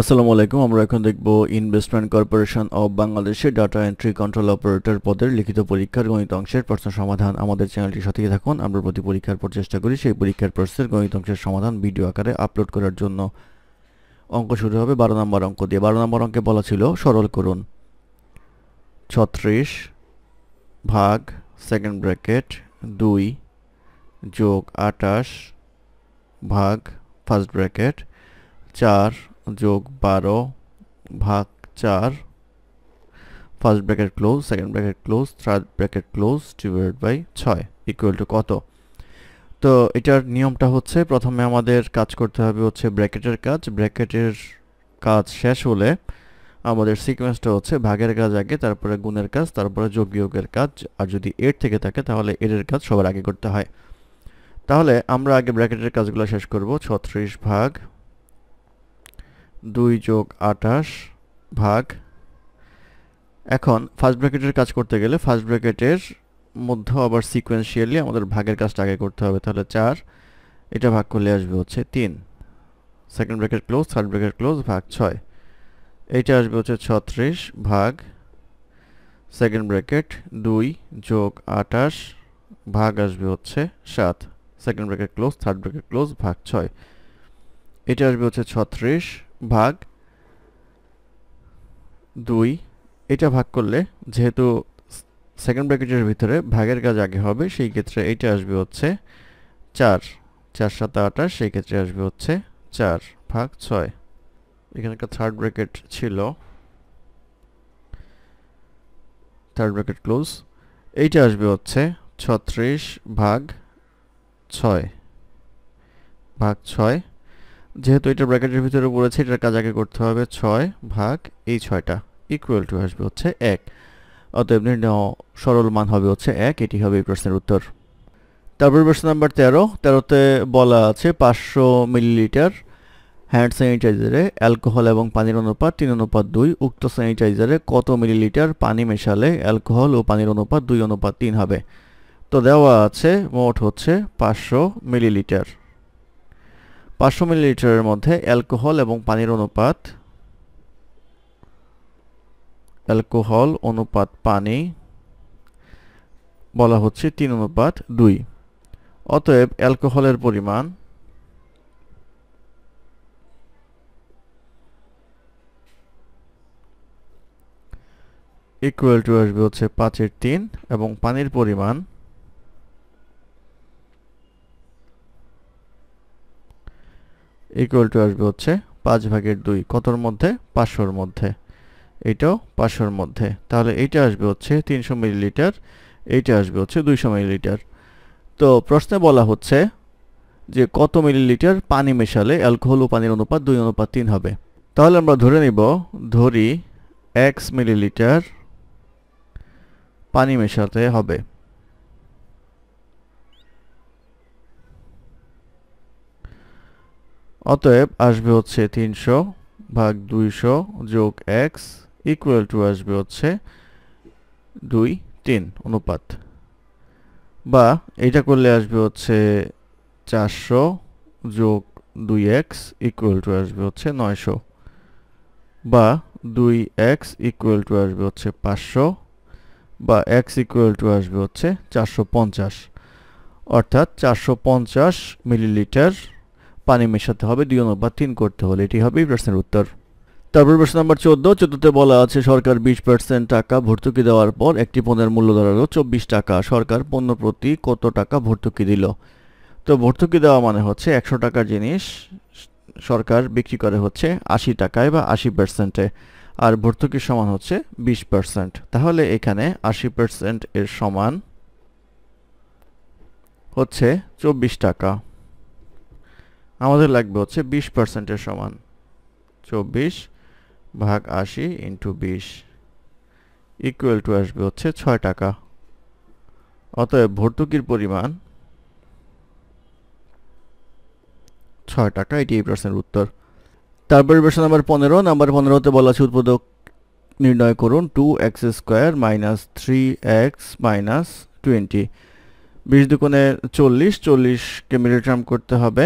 আসসালামু আলাইকুম আমরা এখন দেখব ইনভেস্টমেন্ট কর্পোরেশন অব বাংলাদেশে ডাটা এন্ট্রি কন্ট্রোল অপারেটর পদের লিখিত পরীক্ষার গণিত অংশের প্রশ্ন সমাধান আমাদের চ্যানেলটি সাথে থাকুন আমরা প্রতি পরীক্ষার পর চেষ্টা করি সেই পরীক্ষার প্রশ্নের গণিত অংশের সমাধান ভিডিও আকারে আপলোড করার জন্য অঙ্ক শুরু হবে বারো নম্বর অঙ্ক দিয়ে বারো নম্বর অঙ্কে বলা ছিল সরল করুন ছত্রিশ ভাগ সেকেন্ড ব্র্যাকেট দুই যোগ আটাশ ভাগ ফার্স্ট ব্র্যাকেট চার যোগ বারো ভাগ চার first bracket close second bracket close third bracket close divide by ছয় ইকুয়াল টু কত তো এটার নিয়মটা হচ্ছে প্রথমে আমাদের কাজ করতে হবে হচ্ছে ব্র্যাকেটের কাজ ব্র্যাকেটের কাজ শেষ হলে আমাদের সিকোয়েন্সটা হচ্ছে ভাগের কাজ আগে তারপরে গুণের কাজ তারপরে যোগ বিয়োগের কাজ আর যদি এর থেকে থাকে তাহলে এর কাজ সবার আগে করতে হয় তাহলে আমরা আগে ব্র্যাকেটের কাজগুলো শেষ করব ছত্রিশ ভাগ দুই যোগ আঠাশ ভাগ এখন ফার্স্ট ব্র্যাকেটের কাজ করতে গেলে ফার্স্ট ব্র্যাকেটের মধ্যে আবার সিকোয়েন্সিয়ালি আমাদের ভাগের কাজটা আগে করতে হবে তাহলে চার এটা ভাগ করলে আসবে হচ্ছে তিন second bracket close third bracket close ভাগ ছয় এইটা আসবে হচ্ছে ছত্রিশ ভাগ সেকেন্ড ব্র্যাকেট দুই যোগ আঠাশ ভাগ আসবে হচ্ছে সাত second bracket close third bracket close ভাগ ছয় এটা আসবে হচ্ছে ছত্রিশ ভাগ দুই এটা ভাগ করলে যেহেতু সেকেন্ড ব্র্যাকেটের ভিতরে ভাগের কাজ আগে হবে সেই ক্ষেত্রে এটা আসবে হচ্ছে চার চার সাত আটাশ সেই ক্ষেত্রে আসবে হচ্ছে চার ভাগ ছয় এখানে একটা থার্ড ব্র্যাকেট ছিল থার্ড ব্র্যাকেট ক্লোজ এইটা আসবে হচ্ছে ছত্রিশ ভাগ ছয় ভাগ ছয় যেহেতু এটা ব্র্যাকেটের ভিতরে পড়েছে এটার কাজ আগে করতে হবে ছয় ভাগ এই ছয়টা ইকুয়াল টু আসবে হচ্ছে এক অতএব সরল মান হবে হচ্ছে এক এটি হবে এই প্রশ্নের উত্তর তারপর প্রশ্ন নাম্বার তেরো তেরোতে বলা আছে পাঁচশো মিলিলিটার হ্যান্ড স্যানিটাইজারে অ্যালকোহল এবং পানির অনুপাত তিন অনুপাত দুই উক্ত স্যানিটাইজারে কত মিলিলিটার পানি মেশালে অ্যালকোহল ও পানির অনুপাত দুই অনুপাত তিন হবে তো দেওয়া আছে মোট হচ্ছে পাঁচশো মিলিলিটার পাঁচশো মিলিলিটারের মধ্যে অ্যালকোহল এবং পানির অনুপাত অ্যালকোহল অনুপাত পানি বলা হচ্ছে তিন অনুপাত দুই অতএব অ্যালকোহলের পরিমাণ ইকুয়াল টু আসবে হচ্ছে পাঁচের তিন এবং পানির পরিমাণ ইকুয়াল টু আসবে হচ্ছে পাঁচ ভাগের দুই কতর মধ্যে পাঁচশোর মধ্যে এটাও পাঁচশোর মধ্যে তাহলে এইটা আসবে হচ্ছে তিনশো মিলিলিটার এইটা আসবে হচ্ছে দুইশো মিলিলিটার তো প্রশ্নে বলা হচ্ছে যে কত মিলিলিটার পানি মেশালে অ্যালকোহল ও পানির অনুপাত দুই অনুপাত তিন হবে তাহলে আমরা ধরে নিব ধরি এক্স মিলিলিটার পানি মেশাতে হবে অতএব আসবে হচ্ছে তিনশো ভাগ দুইশো যোগ এক্স ইকুয়াল টু আসবে হচ্ছে দুই তিন অনুপাত বা এটা করলে আসবে হচ্ছে চারশো যোগ দুই এক্স ইকুয়াল টু আসবে হচ্ছে নয়শো বা দুই এক্স ইকুয়াল টু আসবে হচ্ছে পাঁচশো বা এক্স ইকুয়াল টু আসবে হচ্ছে চারশো পঞ্চাশ অর্থাৎ চারশো পঞ্চাশ মিলিলিটার পানি মেশাতে হবে দুই অনুপাত তিন করতে হলে এটি হবে প্রশ্নের উত্তর তারপর প্রশ্ন নম্বর চোদ্দ চোদ্দতে বলা আছে সরকার বিশ পার্সেন্ট টাকা ভর্তুকি দেওয়ার পর একটি পণ্যের মূল্য দাঁড়ালো চব্বিশ টাকা সরকার পণ্য প্রতি কত টাকা ভর্তুকি দিল তো ভর্তুকি দেওয়া মানে হচ্ছে একশো টাকার জিনিস সরকার বিক্রি করে হচ্ছে আশি টাকায় বা আশি পার্সেন্টে আর ভর্তুকির সমান হচ্ছে বিশ পার্সেন্ট তাহলে এখানে আশি পার্সেন্ট এর সমান হচ্ছে চব্বিশ টাকা আমাদের লাগবে হচ্ছে বিশ পার্সেন্টের সমান চব্বিশ ভাগ আশি ইন্টু বিশ ইকুয়াল টু আসবে হচ্ছে ছয় টাকা অতএব ভর্তুকির পরিমাণ ছয় টাকা এটি এই প্রশ্নের উত্তর তারপরে প্রশ্ন নাম্বার পনেরো নাম্বার পনেরোতে বলা আছে উৎপাদক নির্ণয় করুন two x square minus three x minus twenty বিশ দুকোণে চল্লিশ চল্লিশকে মিলে টার্ম করতে হবে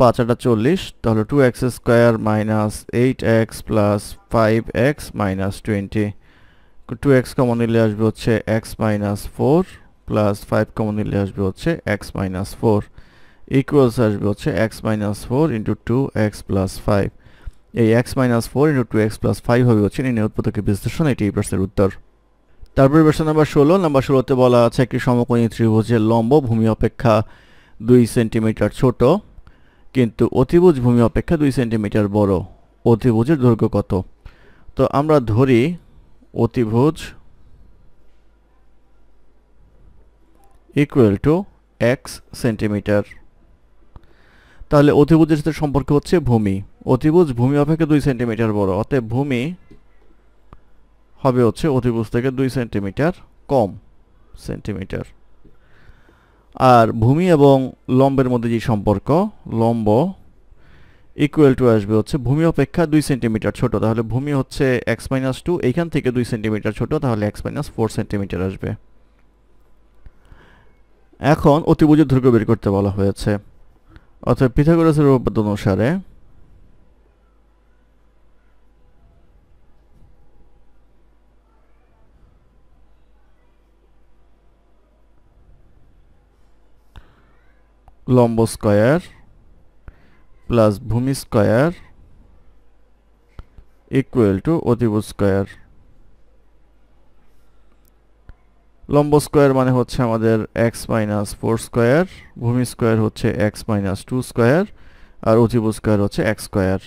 পাঁচ আটা চল্লিশ তাহলে two x square minus eight x plus five x minus twenty two x common নিলে আসবে হচ্ছে x minus four plus five common নিলে আসবে হচ্ছে এক্স মাইনাস ফোর ইকুয়ালস আসবে হচ্ছে x minus four into two x plus five এই x minus four into two x plus five হবে হচ্ছে নির্ণয় উৎপাদকের বিশ্লেষণ এটি এই প্রশ্নের উত্তর তারপরে প্রশ্ন নাম্বার ষোলো নাম্বার ষোলোতে বলা আছে একটি সমকোণী ত্রিভুজের লম্ব ভূমি অপেক্ষা দুই সেন্টিমিটার ছোটো কিন্তু অতিভুজ ভূমি অপেক্ষা দুই সেন্টিমিটার বড় অতিভুজের দৈর্ঘ্য কত তো আমরা ধরি অতিভুজ ইকুয়াল টু এক্স সেন্টিমিটার তাহলে অতিভুজের সাথে সম্পর্ক হচ্ছে ভূমি অতিভুজ ভূমি অপেক্ষা দুই সেন্টিমিটার বড় অতএব ভূমি হবে হচ্ছে অতিভুজ থেকে দুই সেন্টিমিটার কম সেন্টিমিটার আর ভূমি এবং লম্বের মধ্যে যে সম্পর্ক লম্ব ইকুয়াল টু আসবে হচ্ছে ভূমি অপেক্ষা দুই সেন্টিমিটার ছোট তাহলে ভূমি হচ্ছে এক্স মাইনাস টু এইখান থেকে দুই সেন্টিমিটার ছোট তাহলে এক্স মাইনাস ফোর সেন্টিমিটার আসবে এখন অতিবুজের দৈর্ঘ্য বের করতে বলা হয়েছে অর্থাৎ পিথাগোরাসের উপপাদ্য অনুসারে লম্ব স্কয়ার প্লাস ভূমি স্কোয়ার ইকুয়াল টু অতিভুজ স্কোয়ার লম্ব স্কোয়ার মানে হচ্ছে আমাদের এক্স মাইনাস ফোর স্কোয়ার ভূমি স্কোয়ার হচ্ছে এক্স মাইনাস টু স্কোয়ার আর অতিভুজ স্কোয়ার হচ্ছে এক্স স্কোয়ার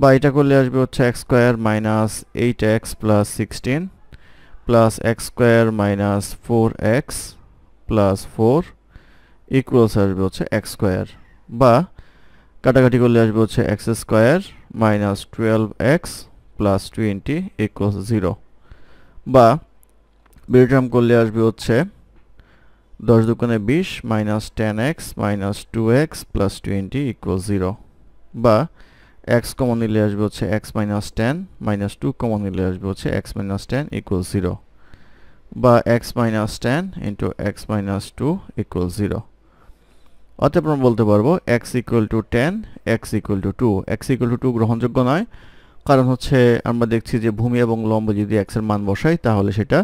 বা এটা করলে আসবে হচ্ছে x square minus eight x plus sixteen plus x square minus four x plus four equals আসবে হচ্ছে এক্স স্কোয়ার বা কাটাকাটি করলে আসবে হচ্ছে x square minus twelve x plus twenty equals zero বা বিলট্রাম করলে আসবে হচ্ছে দশ দোকানে বিশ minus ten x minus two x plus twenty equal zero বা এক্স কমন নিলে আসবে হচ্ছে x minus ten minus two common নিলে আসবে হচ্ছে x minus ten equal zero বা x minus ten into x minus two equal zero অতএব আমরা বলতে পারবো x equal to ten x equal to two x equal to two গ্রহণযোগ্য নয় কারণ হচ্ছে আমরা দেখছি যে ভূমি এবং লম্ব যদি এক্সের মান বসাই তাহলে সেটা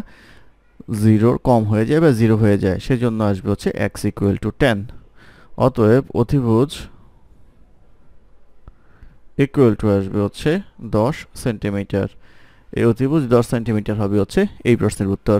জিরোর কম হয়ে যায় বা জিরো হয়ে যায় সেজন্য আসবে হচ্ছে এক্স ইকুয়াল টু টেন অতএব অধিভুজ ইকুয়াল টু আসবে হচ্ছে দশ সেন্টিমিটার এই অতিভুজ দশ সেন্টিমিটার হবে হচ্ছে এই প্রশ্নের উত্তর